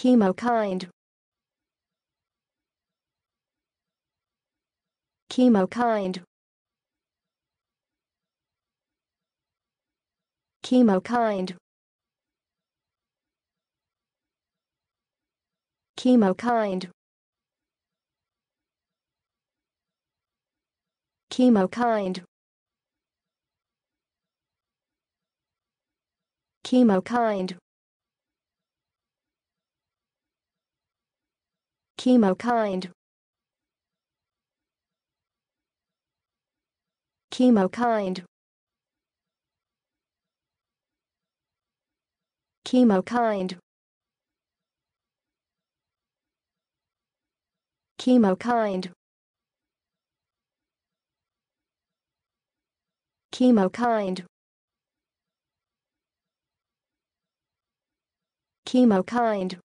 Chemokind Chemokind Chemokind Chemokind Chemokind Chemokind Chemokind Chemokind Chemokind Chemokind Chemokind Chemokind